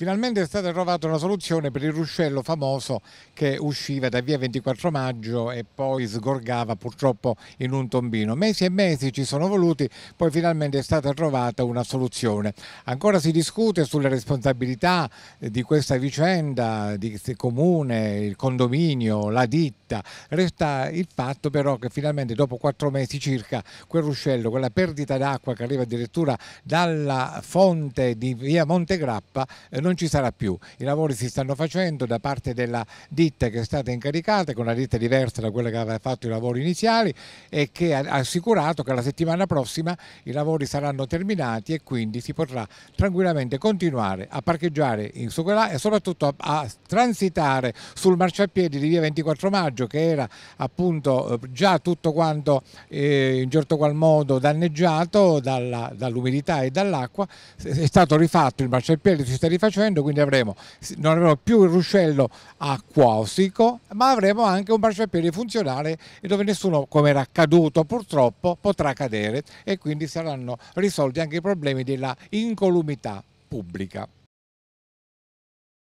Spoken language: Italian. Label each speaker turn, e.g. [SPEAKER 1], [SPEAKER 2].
[SPEAKER 1] Finalmente è stata trovata una soluzione per il ruscello famoso che usciva da via 24 maggio e poi sgorgava purtroppo in un tombino. Mesi e mesi ci sono voluti, poi finalmente è stata trovata una soluzione. Ancora si discute sulle responsabilità eh, di questa vicenda, di questo comune, il condominio, la ditta. Resta il fatto però che finalmente dopo quattro mesi circa quel ruscello, quella perdita d'acqua che arriva addirittura dalla fonte di via Montegrappa, eh, non non ci sarà più. I lavori si stanno facendo da parte della ditta che è stata incaricata, con una ditta diversa da quella che aveva fatto i lavori iniziali e che ha assicurato che la settimana prossima i lavori saranno terminati e quindi si potrà tranquillamente continuare a parcheggiare in su quella e soprattutto a, a transitare sul marciapiedi di via 24 maggio che era appunto eh, già tutto quanto eh, in certo qual modo danneggiato dall'umidità dall e dall'acqua, è stato rifatto il marciapiede, si sta rifacendo facendo, quindi avremo, non avremo più il ruscello acquasico, ma avremo anche un marciapiede funzionale dove nessuno, come era accaduto purtroppo, potrà cadere e quindi saranno risolti anche i problemi della incolumità pubblica.